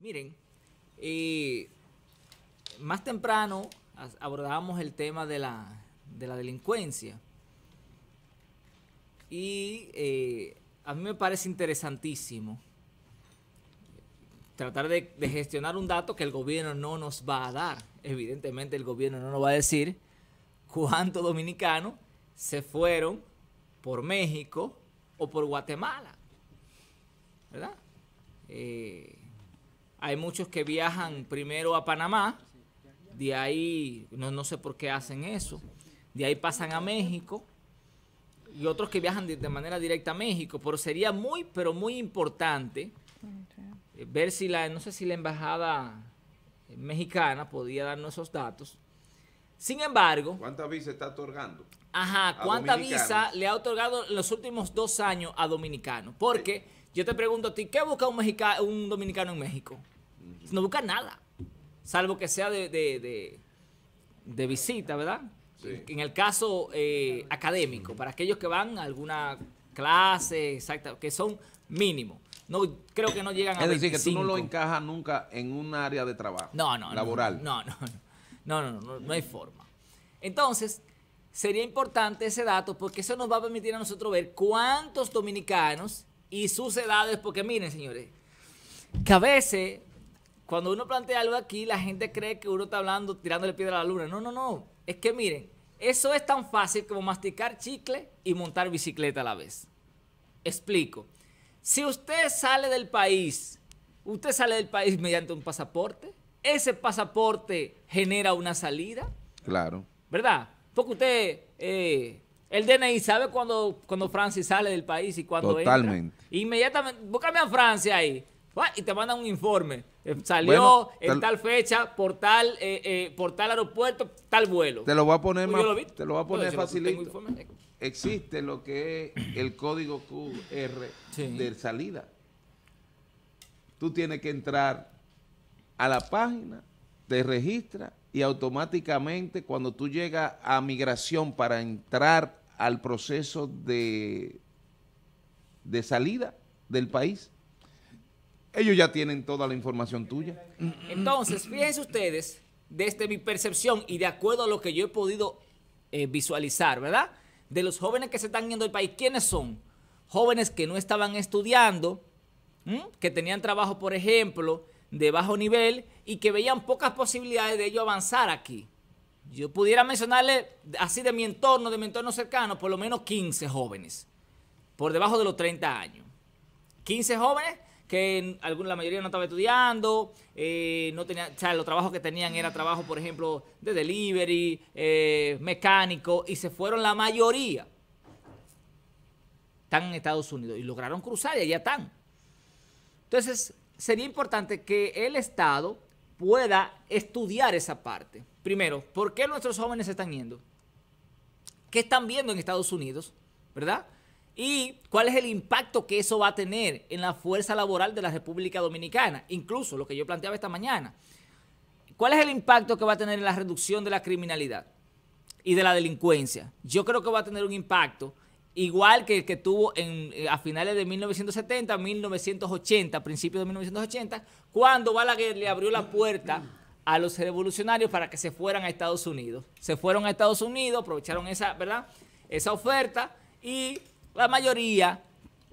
Miren, eh, más temprano abordábamos el tema de la, delincuencia. Y eh, a mí me parece interesantísimo tratar de, gestionar un dato que el gobierno no nos va a dar. Evidentemente el gobierno no nos va a decir cuántos dominicanos se fueron por México o por Guatemala. ¿Verdad? Eh, hay muchos que viajan primero a Panamá, de ahí, no, no sé por qué hacen eso, de ahí pasan a México y otros que viajan de, manera directa a México, pero sería muy, pero muy importante ver si la, no sé si la embajada eh, mexicana podía darnos esos datos. Sin embargo... ¿Cuánta visa está otorgando? Ajá, ¿cuánta visa le ha otorgado en los últimos dos años a dominicanos? Porque... Yo te pregunto a ti, ¿qué busca un, dominicano en México? No busca nada, salvo que sea de, visita, ¿verdad? En el caso eh, académico, para aquellos que van a alguna clase exacta, que son mínimos. No, creo que no llegan a Es decir, que tú no lo encajas nunca en un área de trabajo no, no, laboral. no, no, no, no, no, no hay forma. Entonces, sería importante ese dato porque eso nos va a permitir a nosotros ver cuántos dominicanos y sus edades, porque miren, señores, que a veces cuando uno plantea algo aquí, la gente cree que uno está hablando tirándole piedra a la luna. No, no, no. Es que miren, eso es tan fácil como masticar chicle y montar bicicleta a la vez. Explico. Si usted sale del país, usted sale del país mediante un pasaporte, ese pasaporte genera una salida. Claro. ¿Verdad? Porque usted eh, el DNI sabe cuando, cuando sale del país y cuando Totalmente. Inmediatamente, búscame a Francia ahí. Y te mandan un informe. Eh, salió en tal, fecha, eh, eh, por tal, aeropuerto, tal vuelo. Te lo voy a poner pues más, Te lo voy a poner facilito. Existe lo que es el código QR de salida. Tú tienes que entrar a la página, te registra y automáticamente cuando tú llegas a migración para entrar al proceso de, de salida del país, ellos ya tienen toda la información tuya. Entonces, fíjense ustedes, desde mi percepción y de acuerdo a lo que yo he podido eh, visualizar, ¿verdad? De los jóvenes que se están yendo del país, ¿quiénes son? Jóvenes que no estaban estudiando, que tenían trabajo, por ejemplo, de bajo nivel y que veían pocas posibilidades de ello avanzar aquí. Yo pudiera mencionarle, así de mi entorno, de mi entorno cercano, por lo menos 15 jóvenes, por debajo de los 30 años. 15 jóvenes que la mayoría no estaba estudiando, eh, no tenía, o sea, los trabajos que tenían era trabajo, por ejemplo, de delivery, eh, mecánico, y se fueron la mayoría. Están en Estados Unidos y lograron cruzar y allá están. Entonces, sería importante que el Estado pueda estudiar esa parte. Primero, ¿por qué nuestros jóvenes se están yendo? ¿Qué están viendo en Estados Unidos? ¿Verdad? ¿Y cuál es el impacto que eso va a tener en la fuerza laboral de la República Dominicana? Incluso lo que yo planteaba esta mañana. ¿Cuál es el impacto que va a tener en la reducción de la criminalidad y de la delincuencia? Yo creo que va a tener un impacto igual que que tuvo en, eh, a finales de 1970, 1980, principios de 1980, cuando Balaguer le abrió la puerta a los revolucionarios para que se fueran a Estados Unidos. Se fueron a Estados Unidos, aprovecharon esa, ¿verdad? esa oferta y la mayoría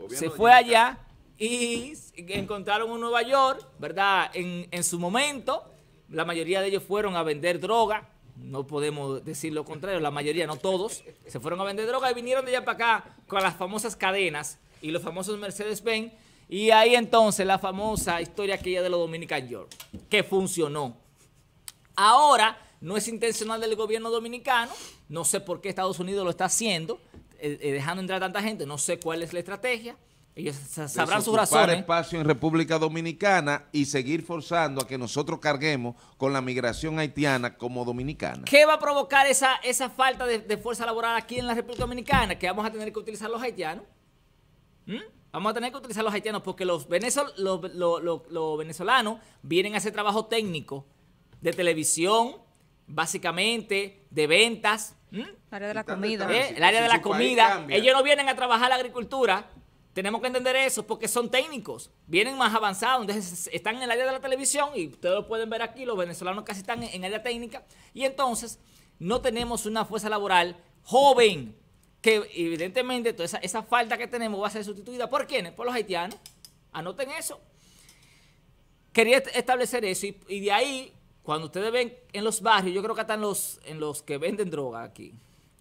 se fue allá y encontraron un Nueva York, ¿verdad? En, en su momento, la mayoría de ellos fueron a vender droga, no podemos decir lo contrario, la mayoría, no todos, se fueron a vender droga y vinieron de allá para acá con las famosas cadenas y los famosos Mercedes-Benz. Y ahí entonces la famosa historia aquella de los Dominican York, que funcionó. Ahora no es intencional del gobierno dominicano, no sé por qué Estados Unidos lo está haciendo, eh, eh, dejando entrar tanta gente, no sé cuál es la estrategia. Ellos sabrán sus razones. espacio en República Dominicana y seguir forzando a que nosotros carguemos con la migración haitiana como dominicana. ¿Qué va a provocar esa, esa falta de, fuerza laboral aquí en la República Dominicana? Que vamos a tener que utilizar los haitianos. ¿Mm? Vamos a tener que utilizar los haitianos porque los, venezolanos vienen a hacer trabajo técnico de televisión, básicamente, de ventas. ¿Mm? El área de la comida. ¿Eh? El área de la comida. Ellos no vienen a trabajar la agricultura. Tenemos que entender eso porque son técnicos, vienen más avanzados, están en el área de la televisión y ustedes lo pueden ver aquí, los venezolanos casi están en, área técnica y entonces no tenemos una fuerza laboral joven que evidentemente toda esa, falta que tenemos va a ser sustituida por quiénes, por los haitianos. Anoten eso. Quería establecer eso y, de ahí, cuando ustedes ven en los barrios, yo creo que están los, en los que venden droga aquí,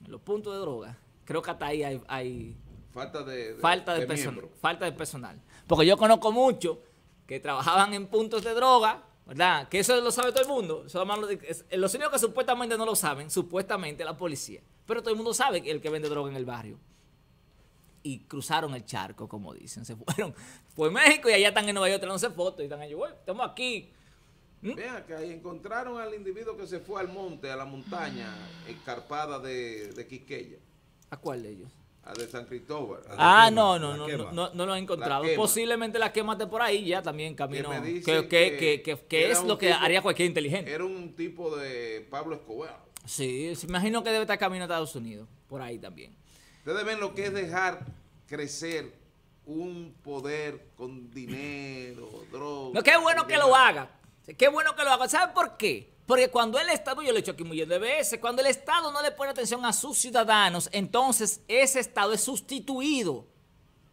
en los puntos de droga, creo que hasta ahí hay Falta de, falta de, falta de personal. Porque yo conozco mucho que trabajaban en puntos de droga, ¿verdad? Que eso lo sabe todo el mundo. Los únicos que supuestamente no lo saben, supuestamente la policía. Pero todo el mundo sabe que el que vende droga en el barrio. Y cruzaron el charco, como dicen. Se fueron. Fue México y allá están en Nueva York se fotos. Y están allí, estamos aquí. ¿Mm? Vean que ahí encontraron al individuo que se fue al monte, a la montaña, escarpada de, de Quiqueya. ¿A cuál de ellos? A de San Cristóbal. ah, no, no, no, no, lo he encontrado. Posiblemente la de por ahí ya también camino. Que, es lo que haría cualquier inteligente. Era un tipo de Pablo Escobar. Sí, se imagino que debe estar camino a Estados Unidos, por ahí también. Ustedes ven lo que es dejar crecer un poder con dinero, drogas. No, qué bueno que lo haga. Qué bueno que lo haga. ¿Saben por qué? Porque cuando el Estado, yo lo he hecho aquí muy de veces, cuando el Estado no le pone atención a sus ciudadanos, entonces ese Estado es sustituido.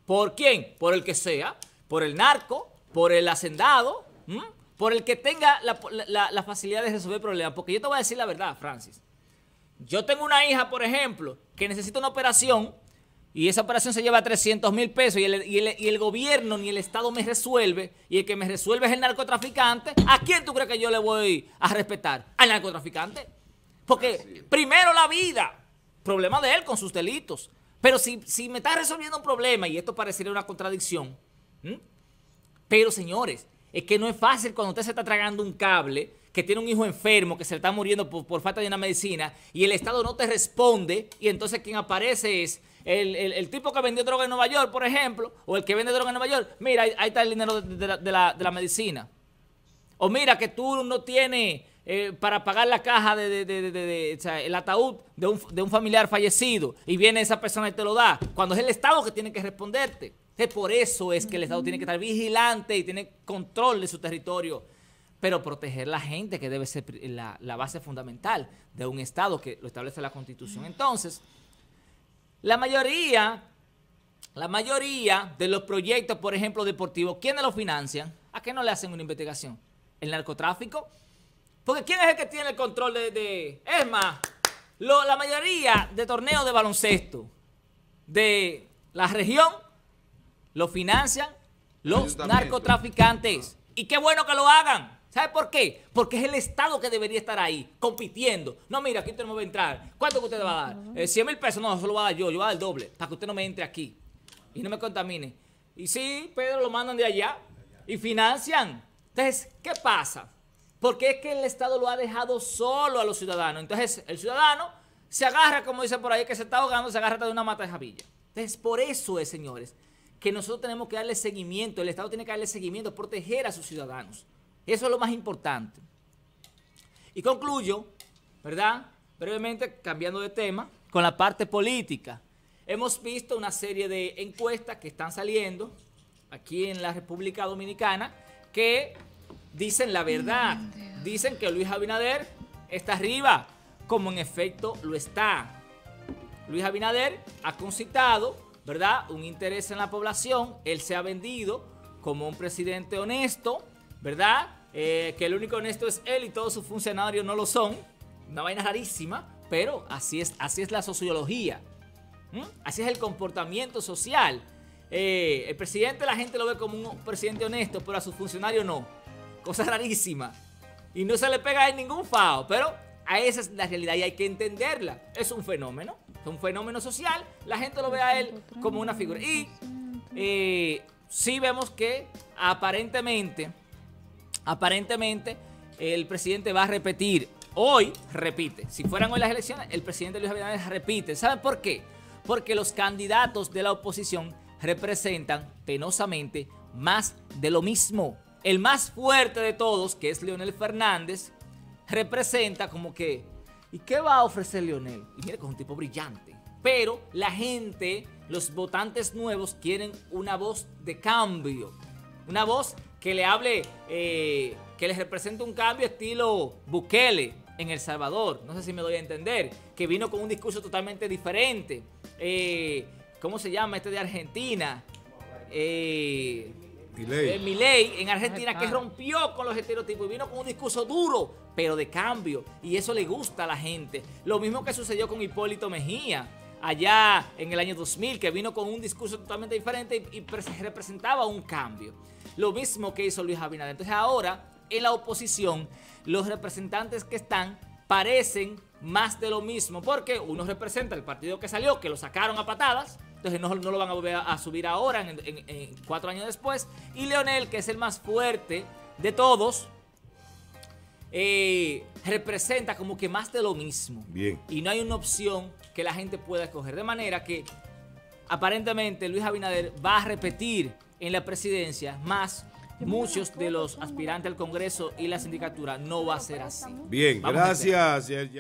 ¿Por quién? Por el que sea, por el narco, por el hacendado, por el que tenga la, la facilidad de resolver problemas. Porque yo te voy a decir la verdad, Francis. Yo tengo una hija, por ejemplo, que necesita una operación y esa operación se lleva 300 mil pesos y el, gobierno ni el Estado me resuelve y el que me resuelve es el narcotraficante, ¿a quién tú crees que yo le voy a respetar? ¿Al narcotraficante? Porque primero la vida, problema de él con sus delitos. Pero si, si me está resolviendo un problema, y esto parecería una contradicción, pero señores, es que no es fácil cuando usted se está tragando un cable, que tiene un hijo enfermo, que se le está muriendo por, por falta de una medicina, y el Estado no te responde, y entonces quien aparece es el, tipo que vendió droga en Nueva York, por ejemplo, o el que vende droga en Nueva York, mira, ahí, está el dinero de, la, medicina. O mira que tú no tienes eh, para pagar la caja de, el ataúd de un, de un familiar fallecido y viene esa persona y te lo da, cuando es el Estado que tiene que responderte. por eso es que el Estado tiene que estar vigilante y tiene control de su territorio pero proteger la gente, que debe ser la, la, base fundamental de un Estado que lo establece la Constitución. Entonces, la mayoría, la mayoría de los proyectos, por ejemplo, deportivos, ¿quiénes los financian? ¿A qué no le hacen una investigación? ¿El narcotráfico? Porque ¿quién es el que tiene el control de...? Es más, la mayoría de torneos de baloncesto de la región lo financian los narcotraficantes. Y qué bueno que lo hagan. ¿Sabe por qué? Porque es el Estado que debería estar ahí, compitiendo. No, mira, aquí usted no va a entrar. ¿Cuánto que usted va a dar? Eh, cien 100 mil pesos. No, eso lo va a dar yo. Yo voy a dar el doble para que usted no me entre aquí y no me contamine. Y sí, Pedro lo mandan de allá y financian. Entonces, ¿qué pasa? Porque es que el Estado lo ha dejado solo a los ciudadanos. Entonces, el ciudadano se agarra, como dicen por ahí, que se está ahogando, se agarra de una mata de jabilla. Entonces, por eso es, señores, que nosotros tenemos que darle seguimiento, el Estado tiene que darle seguimiento, proteger a sus ciudadanos. Eso es lo más importante. Y concluyo, ¿verdad? Brevemente, cambiando de tema, con la parte política. Hemos visto una serie de encuestas que están saliendo aquí en la República Dominicana que dicen la verdad. Dicen que Luis Abinader está arriba, como en efecto lo está. Luis Abinader ha concitado, ¿verdad?, un interés en la población. Él se ha vendido como un presidente honesto, ¿verdad? Eh, que el único honesto es él y todos sus funcionarios no lo son. Una vaina rarísima, pero así es, así es la sociología. ¿Mm? Así es el comportamiento social. Eh, el presidente la gente lo ve como un presidente honesto, pero a sus funcionarios no. Cosa rarísima. Y no se le pega en ningún fao, pero a esa es la realidad y hay que entenderla. Es un fenómeno, es un fenómeno social. La gente lo ve a él como una figura. Y si eh, sí vemos que aparentemente aparentemente el presidente va a repetir. Hoy repite. Si fueran hoy las elecciones, el presidente Luis Abinader repite. ¿Saben por qué? Porque los candidatos de la oposición representan penosamente más de lo mismo. El más fuerte de todos, que es Leonel Fernández, representa como que, ¿y qué va a ofrecer Leonel? Y mire que es un tipo brillante. Pero la gente, los votantes nuevos, quieren una voz de cambio. Una voz que le hable, eh, que les represente un cambio estilo Bukele en El Salvador. No sé si me doy a entender. Que vino con un discurso totalmente diferente. Eh, ¿Cómo se llama este de Argentina? Eh, Miley. Eh, en Argentina que rompió con los estereotipos y vino con un discurso duro, pero de cambio. Y eso le gusta a la gente. Lo mismo que sucedió con Hipólito Mejía allá en el año 2000, que vino con un discurso totalmente diferente y, representaba un cambio. Lo mismo que hizo Luis Abinader. Entonces ahora, en la oposición, los representantes que están parecen más de lo mismo, porque uno representa el partido que salió, que lo sacaron a patadas, entonces no, lo van a volver a, subir ahora, en, en cuatro años después, y Leonel, que es el más fuerte de todos, eh, representa como que más de lo mismo. Bien. Y no hay una opción que la gente pueda escoger. De manera que aparentemente Luis Abinader va a repetir en la presidencia más muchos de los aspirantes al Congreso y la sindicatura. No va a ser así. Bien, gracias.